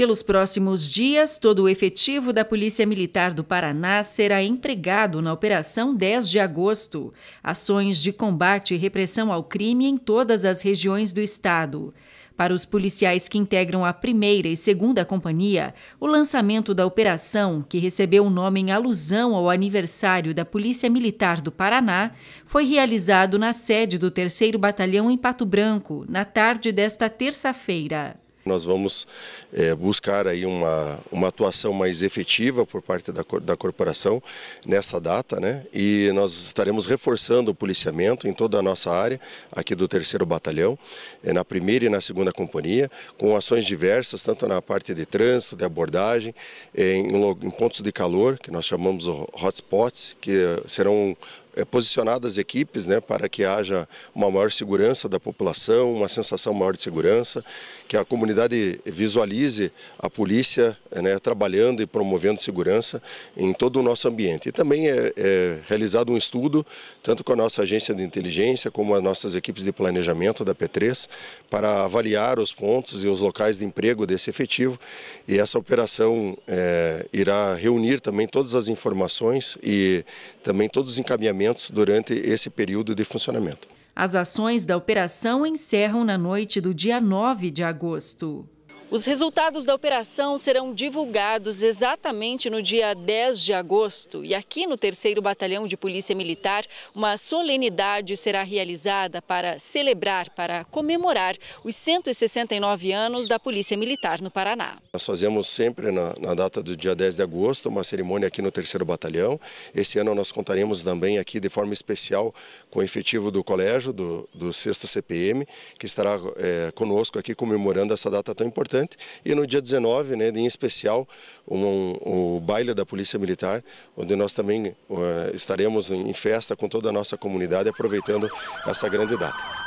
Pelos próximos dias, todo o efetivo da Polícia Militar do Paraná será empregado na Operação 10 de agosto. Ações de combate e repressão ao crime em todas as regiões do estado. Para os policiais que integram a primeira e segunda companhia, o lançamento da operação, que recebeu o um nome em alusão ao aniversário da Polícia Militar do Paraná, foi realizado na sede do 3 Batalhão em Pato Branco, na tarde desta terça-feira. Nós vamos é, buscar aí uma, uma atuação mais efetiva por parte da, da corporação nessa data, né? E nós estaremos reforçando o policiamento em toda a nossa área, aqui do terceiro batalhão, é, na primeira e na segunda companhia, com ações diversas, tanto na parte de trânsito, de abordagem, é, em, em pontos de calor, que nós chamamos hotspots, que serão é, posicionadas equipes né, para que haja uma maior segurança da população, uma sensação maior de segurança, que a comunidade visualize a polícia né, trabalhando e promovendo segurança em todo o nosso ambiente. E também é, é realizado um estudo, tanto com a nossa agência de inteligência, como as nossas equipes de planejamento da P3, para avaliar os pontos e os locais de emprego desse efetivo. E essa operação é, irá reunir também todas as informações e também todos os encaminhamentos durante esse período de funcionamento. As ações da operação encerram na noite do dia 9 de agosto. Os resultados da operação serão divulgados exatamente no dia 10 de agosto e aqui no 3 Batalhão de Polícia Militar, uma solenidade será realizada para celebrar, para comemorar os 169 anos da Polícia Militar no Paraná. Nós fazemos sempre na, na data do dia 10 de agosto uma cerimônia aqui no 3 Batalhão. Esse ano nós contaremos também aqui de forma especial com o efetivo do colégio, do, do 6 CPM, que estará é, conosco aqui comemorando essa data tão importante e no dia 19, né, em especial, o um, um, baile da Polícia Militar, onde nós também uh, estaremos em festa com toda a nossa comunidade, aproveitando essa grande data.